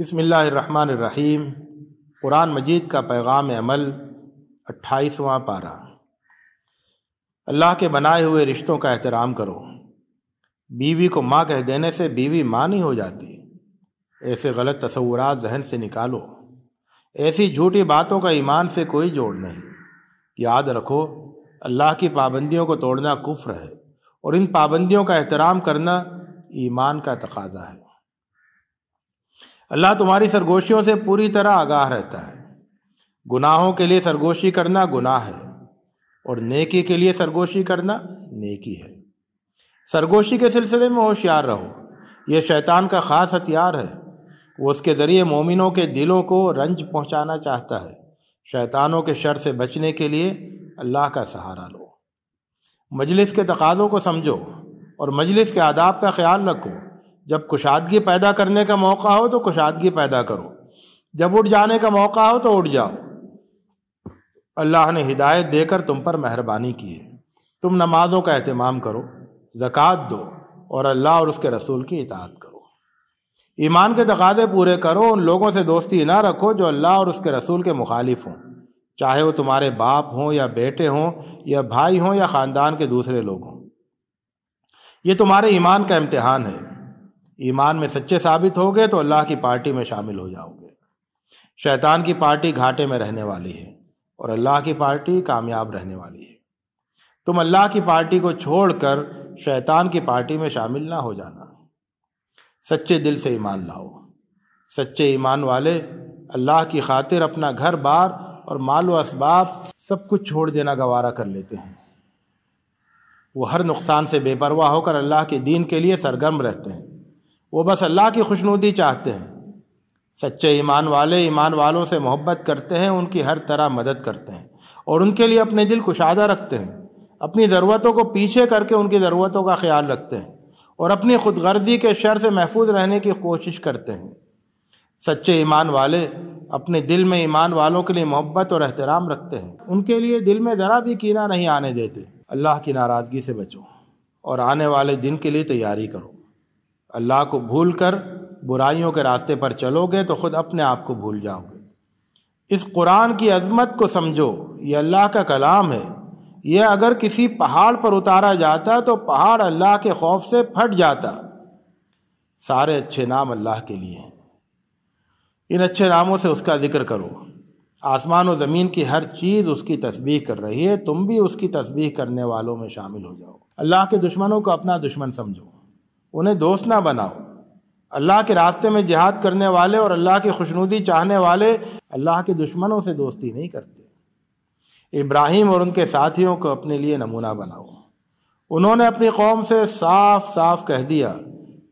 बिसमीम कुरान मजीद का पैगाम अमल अट्ठाईसवा पारा अल्लाह के बनाए हुए रिश्तों का एहतराम करो बीवी को माँ कह देने से बीवी माँ नहीं हो जाती ऐसे गलत तस्वूर जहन से निकालो ऐसी झूठी बातों का ईमान से कोई जोड़ नहीं याद रखो अल्लाह की पाबंदियों को तोड़ना कुफ्र है और इन पाबंदियों का एहतराम करना ईमान का तकाजा है अल्लाह तुम्हारी सरगोशियों से पूरी तरह आगाह रहता है गुनाहों के लिए सरगोशी करना गुनाह है और नेकी के लिए सरगोशी करना नेकी है सरगोशी के सिलसिले में होशियार रहो यह शैतान का खास हथियार है वो उसके ज़रिए मोमिनों के दिलों को रंज पहुंचाना चाहता है शैतानों के शर से बचने के लिए अल्लाह का सहारा लो मजलिस के तकाज़ों को समझो और मजलिस के आदाब का ख्याल रखो जब कुशादगी पैदा करने का मौका हो तो कुशादगी पैदा करो जब उठ जाने का मौका हो तो उठ जाओ अल्लाह ने हिदायत देकर तुम पर मेहरबानी की है तुम नमाजों का अहतमाम करो जक़ात दो और अल्लाह और उसके रसूल की इतात करो ईमान के तकाजे पूरे करो उन लोगों से दोस्ती ना रखो जो अल्लाह और उसके रसूल के मुखालिफ हों चाहे वो तुम्हारे बाप हों या बेटे हों या भाई हों या ख़ानदान के दूसरे लोग हों ये तुम्हारे ईमान का इम्तहान है ईमान में सच्चे साबित होगे तो अल्लाह की पार्टी में शामिल हो जाओगे शैतान की पार्टी घाटे में रहने वाली है और अल्लाह की पार्टी कामयाब रहने वाली है तुम अल्लाह की पार्टी को छोड़कर शैतान की पार्टी में शामिल ना हो जाना सच्चे दिल से ईमान लाओ सच्चे ईमान वाले अल्लाह की खातिर अपना घर बार और माल व इसबाब सब कुछ छोड़ देना गवारा कर लेते हैं वो हर नुकसान से बेपरवाह होकर अल्लाह के दीन के लिए सरगर्म रहते हैं वो बस अल्लाह की खुशनुदी चाहते हैं सच्चे ईमान वाले ईमान वालों से मोहब्बत करते हैं उनकी हर तरह मदद करते हैं और उनके लिए अपने दिल कुशादा रखते हैं अपनी ज़रूरतों को पीछे करके उनकी ज़रूरतों का ख्याल रखते हैं और अपनी खुदगर्जी के शर से महफूज रहने की कोशिश करते हैं सच्चे ईमान वाले अपने दिल में ईमान वालों के लिए मोहब्बत और एहतराम रखते हैं उनके लिए दिल में ज़रा भी कीना नहीं आने देते अल्लाह की नाराज़गी से बचो और आने वाले दिन के लिए तैयारी करो अल्लाह को भूल कर बुराइयों के रास्ते पर चलोगे तो ख़ुद अपने आप को भूल जाओगे इस कुरान की अजमत को समझो ये अल्लाह का कलाम है यह अगर किसी पहाड़ पर उतारा जाता तो पहाड़ अल्लाह के खौफ से फट जाता सारे अच्छे नाम अल्लाह के लिए हैं इन अच्छे नामों से उसका जिक्र करो आसमान और ज़मीन की हर चीज़ उसकी तस्बीह कर रही है तुम भी उसकी तस्बीह करने वालों में शामिल हो जाओ अल्लाह के दुश्मनों को अपना दुश्मन समझो उन्हें दोस्त ना बनाओ अल्लाह के रास्ते में जिहाद करने वाले और अल्लाह की खुशनुदी चाहने वाले अल्लाह के दुश्मनों से दोस्ती नहीं करते इब्राहिम और उनके साथियों को अपने लिए नमूना बनाओ उन्होंने अपनी कौम से साफ साफ कह दिया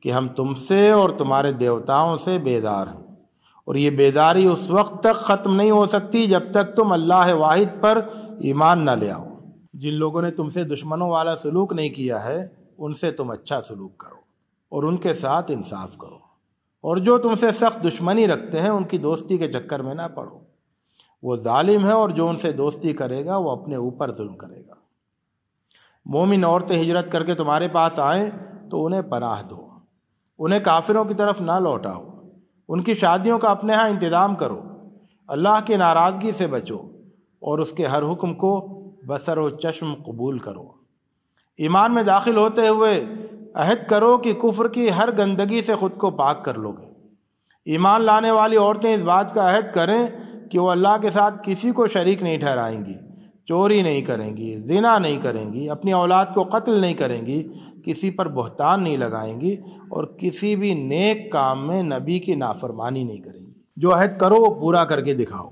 कि हम तुमसे और तुम्हारे देवताओं से बेदार हैं और ये बेदारी उस वक्त तक ख़त्म नहीं हो सकती जब तक तुम अल्लाह वाहिद पर ईमान न ले आओ जिन लोगों ने तुमसे दुश्मनों वाला सलूक नहीं किया है उनसे तुम अच्छा सलूक करो और उनके साथ इंसाफ करो और जो तुमसे सख्त दुश्मनी रखते हैं उनकी दोस्ती के चक्कर में ना पड़ो वो ालिम है और जो उनसे दोस्ती करेगा वो अपने ऊपर जुल्म करेगा मोमिन औरतें हिजरत करके तुम्हारे पास आएँ तो उन्हें पनाह दो उन्हें काफिरों की तरफ ना लौटाओ उनकी शादियों का अपने यहाँ इंतज़ाम करो अल्लाह की नाराज़गी से बचो और उसके हर हुक्म को बसर व चश्म कबूल करो ईमान में दाखिल होते हुए अहद करो कि कुफर की हर गंदगी से खुद को पाक कर लोगे ईमान लाने वाली औरतें इस बात का अहद करें कि वो अल्लाह के साथ किसी को शरीक नहीं ठहराएंगी चोरी नहीं करेंगी जिना नहीं करेंगी अपनी औलाद को कत्ल नहीं करेंगी किसी पर बहतान नहीं लगाएंगी और किसी भी नेक काम में नबी की नाफरमानी नहीं करेंगी जो अहद करो वो पूरा करके दिखाओ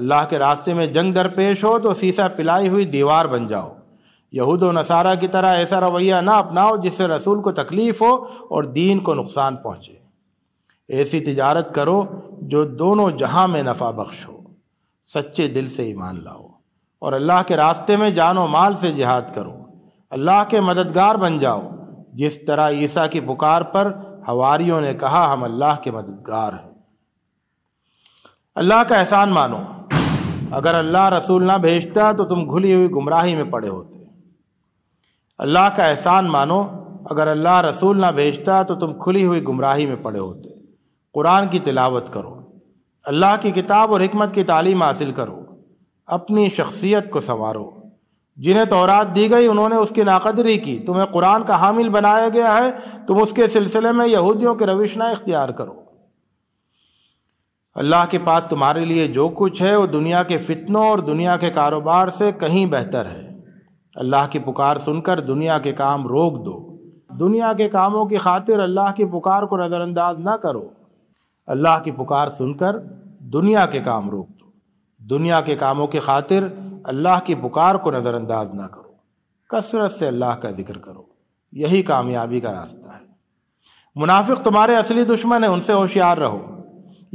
अल्लाह के रास्ते में जंग दरपेश हो तो सीसा पिलाई हुई दीवार बन जाओ यहूद नसारा की तरह ऐसा रवैया ना अपनाओ जिससे रसूल को तकलीफ हो और दीन को नुकसान पहुंचे ऐसी तिजारत करो जो दोनों जहाँ में नफा बख्श हो सच्चे दिल से ईमान लाओ और अल्लाह के रास्ते में जानो माल से जिहाद करो अल्लाह के मददगार बन जाओ जिस तरह ईसा की पुकार पर हवारियों ने कहा हम अल्लाह के मददगार हैं अल्लाह का एहसान मानो अगर अल्लाह रसूल ना भेजता तो तुम घुली हुई गुमराही में पड़े होते अल्लाह का एहसान मानो अगर अल्लाह रसूल ना भेजता तो तुम खुली हुई गुमराही में पड़े होते कुरान की तिलावत करो अल्लाह की किताब और हमत की तालीम हासिल करो अपनी शख्सियत को संवारो जिन्हें तौरात दी गई उन्होंने उसकी नाकदरी की तुम्हें कुरान का हामिल बनाया गया है तुम उसके सिलसिले में यहूदियों के रविशना इख्तियार करो अल्लाह के पास तुम्हारे लिए जो कुछ है वो दुनिया के फितनों और दुनिया के कारोबार से कहीं बेहतर है अल्लाह की पुकार सुनकर दुनिया के काम रोक दो दुनिया के कामों की खातिर अल्लाह की पुकार को नज़रअंदाज ना करो अल्लाह की पुकार सुनकर दुनिया के काम रोक दो दुनिया के कामों की खातिर अल्लाह की पुकार को नज़रअंदाज ना करो कसरत से अल्लाह का जिक्र करो यही कामयाबी का रास्ता है मुनाफिक तुम्हारे असली दुश्मन है उनसे होशियार रहो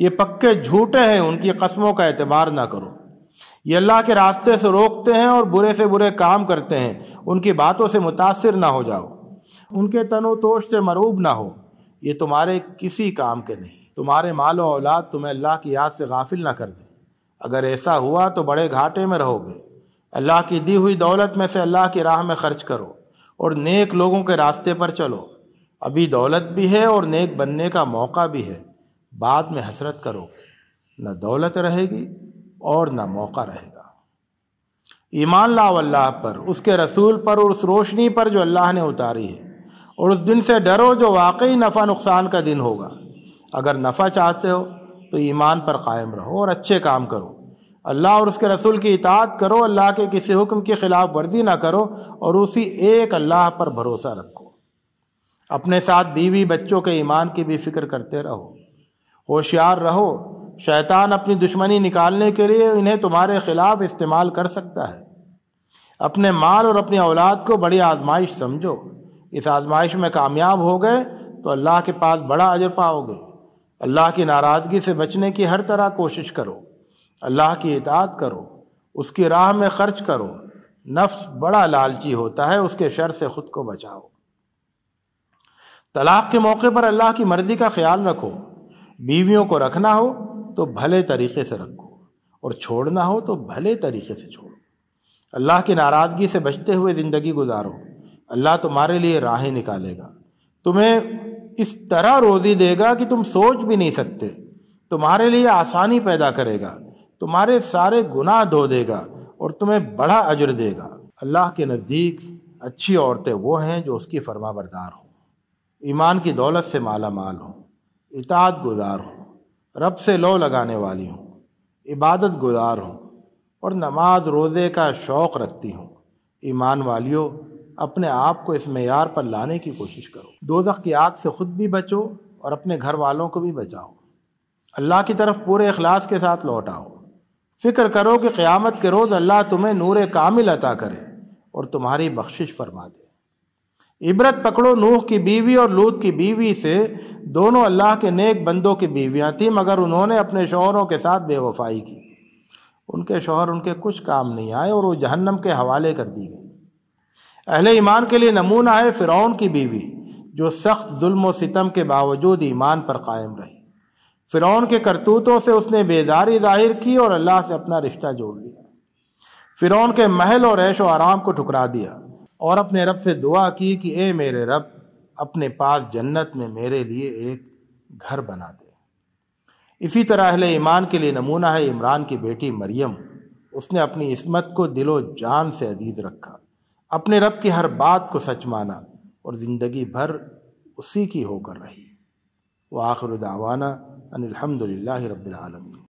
ये पक्के झूठे हैं उनकी कस्मों का एतबार ना करो ये अल्लाह के रास्ते से रोकते हैं और बुरे से बुरे काम करते हैं उनकी बातों से मुतासर ना हो जाओ उनके तनो तोष से मरूब ना हो ये तुम्हारे किसी काम के नहीं तुम्हारे माल औलाद तुम्हें अल्लाह की याद से गाफिल ना कर दें अगर ऐसा हुआ तो बड़े घाटे में रहोगे अल्लाह की दी हुई दौलत में से अल्लाह की राह में खर्च करो और नेक लोगों के रास्ते पर चलो अभी दौलत भी है और नेक बनने का मौका भी है बाद में हसरत करोगे न दौलत रहेगी और ना मौका रहेगा ईमान लाओ अल्लाह पर उसके रसूल पर और उस रोशनी पर जो अल्लाह ने उतारी है और उस दिन से डरो जो वाकई नफ़ा नुकसान का दिन होगा अगर नफ़ा चाहते हो तो ईमान पर कायम रहो और अच्छे काम करो अल्लाह और उसके रसूल की इतात करो अल्लाह के किसी हुक्म की खिलाफ वर्जी ना करो और उसी एक अल्लाह पर भरोसा रखो अपने साथ बीवी बच्चों के ईमान की भी फिक्र करते रहो होशियार रहो शैतान अपनी दुश्मनी निकालने के लिए इन्हें तुम्हारे खिलाफ इस्तेमाल कर सकता है अपने माल और अपनी औलाद को बड़ी आजमाइश समझो इस आजमाइश में कामयाब हो गए तो अल्लाह के पास बड़ा अजर पाओगे अल्लाह की नाराज़गी से बचने की हर तरह कोशिश करो अल्लाह की इतात करो उसकी राह में खर्च करो नफ्स बड़ा लालची होता है उसके शर से खुद को बचाओ तलाक के मौके पर अल्लाह की मर्ज़ी का ख्याल रखो बीवियों को रखना हो तो भले तरीके से रखो और छोड़ना हो तो भले तरीके से छोड़ो अल्लाह की नाराज़गी से बचते हुए ज़िंदगी गुजारो अल्लाह तुम्हारे लिए राहें निकालेगा तुम्हें इस तरह रोज़ी देगा कि तुम सोच भी नहीं सकते तुम्हारे लिए आसानी पैदा करेगा तुम्हारे सारे गुनाह धो देगा और तुम्हें बड़ा अजर देगा अल्लाह के नज़दीक अच्छी औरतें वो हैं जो उसकी फरमाबरदार बरदार हों ईमान की दौलत से माला माल हों इतात गुजार हों रब से लो लगाने वाली हूँ इबादत गुजार हूँ और नमाज रोज़े का शौक़ रखती हूँ ईमान वालियों अपने आप को इस मैार पर लाने की कोशिश करो दोजख की आग से खुद भी बचो और अपने घर वालों को भी बचाओ अल्लाह की तरफ पूरे अखलास के साथ लौट आओ फ़िक्र करो कि क़्यामत के रोज़ अल्लाह तुम्हें नूर कामिल अता करे और तुम्हारी बख्शिश फरमा दे इबरत पकड़ो नूह की बीवी और लूत की बीवी से दोनों अल्लाह के नेक बंदों की बीवियाँ थीं मगर उन्होंने अपने शोहरों के साथ बेवफाई की उनके शोहर उनके कुछ काम नहीं आए और वो जहन्नम के हवाले कर दी गई अहले ईमान के लिए नमूना है फ़िरौन की बीवी जो सख्त जुल्म सितम के बावजूद ईमान पर कायम रही फ़िरौन के करतूतों से उसने बेजारी जाहिर की और अल्लाह से अपना रिश्ता जोड़ लिया फ़िरौन के महल और ऐशो आराम को ठुकरा दिया और अपने रब से दुआ की कि ए मेरे रब अपने पास जन्नत में मेरे लिए एक घर बना दे इसी तरह अहले ईमान के लिए नमूना है इमरान की बेटी मरियम उसने अपनी इसमत को दिलो जान से अजीज रखा अपने रब की हर बात को सच माना और ज़िंदगी भर उसी की होकर रही व आखिर दावाना अनिलहमदिल्ला रबालमी